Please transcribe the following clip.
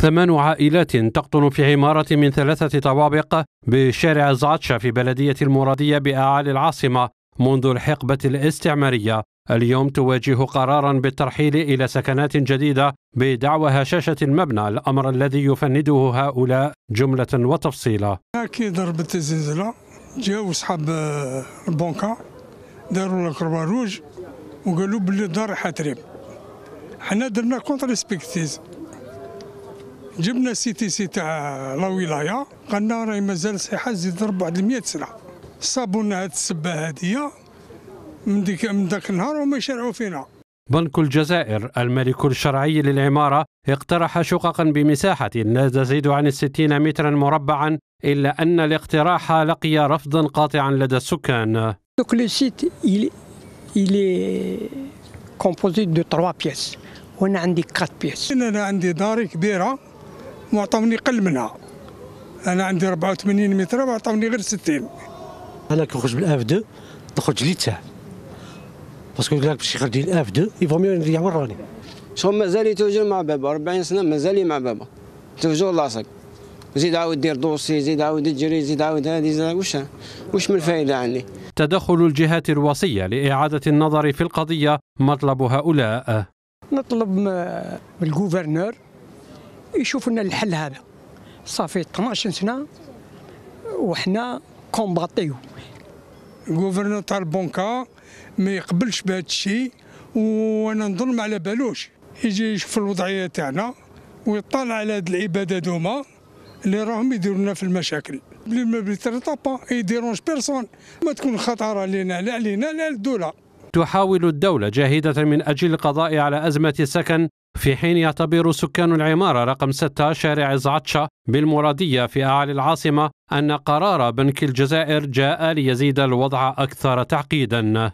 ثمان عائلات تقطن في عمارة من ثلاثة طوابق بشارع زعتشة في بلدية المرادية بأعالي العاصمة منذ الحقبة الاستعمارية اليوم تواجه قرارا بالترحيل إلى سكنات جديدة بدعوى هشاشة المبنى الأمر الذي يفنده هؤلاء جملة وتفصيلا كي ضربت الزلزلة جاو أصحاب آه، البنكة داروا الكرباروج روج وقالوا بلي الدار حتريب حنا درنا كونتر سبيكتيز جبنا سي تي سي تاع لا ولايه قالنا راهي مازال صحيحه تزيد ضرب واحد 100 سنه صابونا هاد السبه هاديه من ديك من ذاك النهار وما يشرعوا فينا بنك الجزائر الملك الشرعي للعمارة اقترح شققا بمساحة لا تزيد عن الستين مترا مربعا إلا أن الاقتراح لقي رفضا قاطعا لدى السكان دوك لو سيت إلي il est composé de وانا عندي كات بيس انا عندي داري كبيره وعطوني قل منها انا عندي 84 متر وعطوني غير 60 انا كنخرج بالاف 2 نخرج لي تاع باسكو يقول لك باش يخرج لي الاف 2 يفهم نرجع وراني شغل مازالي توجور مع بابا 40 سنه مازالي مع بابا توجور لاصق زيد عاود دير دوسي زيد عاود تجري زيد عاود هادي واش واش من فائده عندي تدخل الجهات الوصيه لاعاده النظر في القضيه مطلب هؤلاء نطلب من الجوفرنور يشوف لنا الحل هذا صافي 12 سنه وحنا كومباتيو الغوفرنور تاع البنكه ما يقبلش بهذا الشيء وانا نظن ما على بالوش يجي يشوف الوضعيه تاعنا ويطلع على هاد العباد هذوما اللي راهم يديروا لنا في المشاكل بلي ما بيترطا با يديرونش بيرسون ما تكون خطر علينا لا علينا لا الدوله تحاول الدولة جاهدة من أجل القضاء على أزمة السكن في حين يعتبر سكان العمارة رقم 6 شارع زعتشة بالمرادية في أعالي العاصمة أن قرار بنك الجزائر جاء ليزيد الوضع أكثر تعقيداً